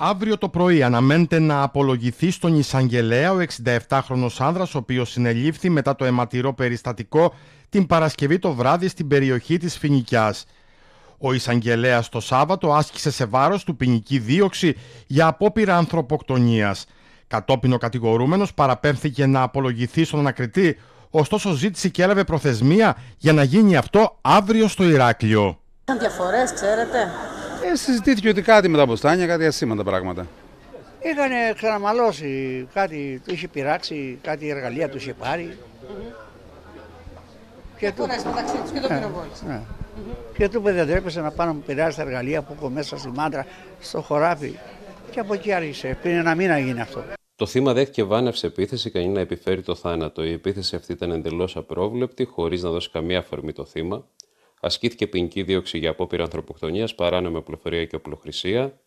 Αύριο το πρωί αναμένεται να απολογηθεί στον Ισαγγελέα ο 67χρονος άνδρας ο οποίος συνελήφθη μετά το αιματηρό περιστατικό την Παρασκευή το βράδυ στην περιοχή της Φινικιάς. Ο Ισαγγελέας το Σάββατο άσκησε σε βάρος του ποινική δίωξη για απόπειρα ανθρωποκτονίας. Κατόπιν ο κατηγορούμενος παραπέμφθηκε να απολογηθεί στον ανακριτή, ωστόσο ζήτησε και έλαβε προθεσμία για να γίνει αυτό αύριο στο Ηράκλειο. διαφορές, ξέρετε. Ε, συζητήθηκε ότι κάτι με τα μποστάνια, κάτι ασήμαντα πράγματα. Είχαν ξαναμαλώσει κάτι, του είχε πειράξει, κάτι εργαλεία του είχε πάρει. Και του και το ε, πυροβόλησε. Ναι. Και του δεν τρέπεσε να πάνω μου πειράζει τα εργαλεία που έχω μέσα στη μάντρα, στο χωράφι. Και από εκεί άρχισε. Πριν ένα μήνα γίνει αυτό. Το θύμα δέχτηκε βάναυση επίθεση κανεί να επιφέρει το θάνατο. Η επίθεση αυτή ήταν εντελώς απρόβλεπτη, χωρίς να δώσει καμία αφορμή το θύμα ασκήθηκε ποινική δίωξη για απόπειρα ανθρωποκτονίας, παράνομη οπλοφορία και οπλοχρησία.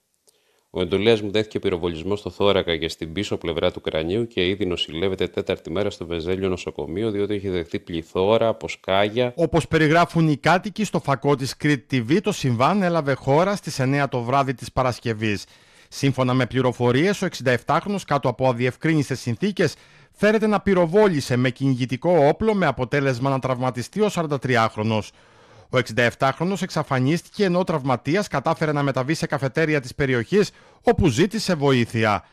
Ο εντολέας μου δέχτηκε πυροβολισμό στο θώρακα και στην πίσω πλευρά του κρανίου και ήδη νοσηλεύεται τέταρτη μέρα στο Βεζέλιο νοσοκομείο, διότι έχει δεχθεί πληθώρα από σκάγια. Όπως περιγράφουν οι κάτοικοι στο φακό της Crete TV, το συμβάν έλαβε χώρα στις 9 το βράδυ της Παρασκευής. Σύμφωνα με πληροφορίες, ο 67χρονος κάτω από αδιευκρίνηστε συνθήκες, φέρεται να πυροβόλησε με κυνηγητικό όπλο με αποτέλεσμα να τραυματιστεί ο 43 χρονο. Ο 67 χρόνο εξαφανίστηκε ενώ ο τραυματίας κατάφερε να μεταβεί σε καφετέρια της περιοχής όπου ζήτησε βοήθεια.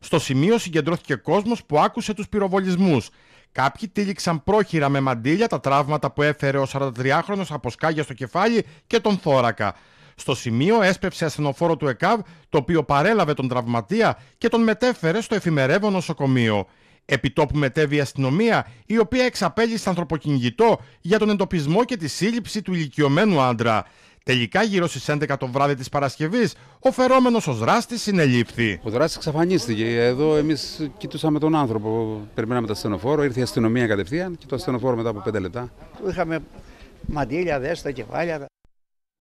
Στο σημείο συγκεντρώθηκε κόσμος που άκουσε τους πυροβολισμούς. Κάποιοι τήληξαν πρόχειρα με μαντήλια τα τραύματα που έφερε ο 43χρονος από σκάγια στο κεφάλι και τον θώρακα. Στο σημείο έσπευσε ασθενοφόρο του ΕΚΑΒ, το οποίο παρέλαβε τον τραυματία και τον μετέφερε στο εφημερεύον νοσοκομείο επιτόπου μετέβη η αστυνομία, η οποία εξαπέλυσε ανθρωποκυνηγητό για τον εντοπισμό και τη σύλληψη του ηλικιωμένου άντρα. Τελικά, γύρω στις 11 το βράδυ της Παρασκευής ο φερόμενος ω δράστης συνελήφθη. Ο δράστης εξαφανίστηκε. Εδώ εμείς κοιτούσαμε τον άνθρωπο. Περιμέναμε το ασθενοφόρο, ήρθε η αστυνομία κατευθείαν και το ασθενοφόρο μετά από 5 λεπτά. Είχαμε μαντήλια, δέστα, κεφάλια.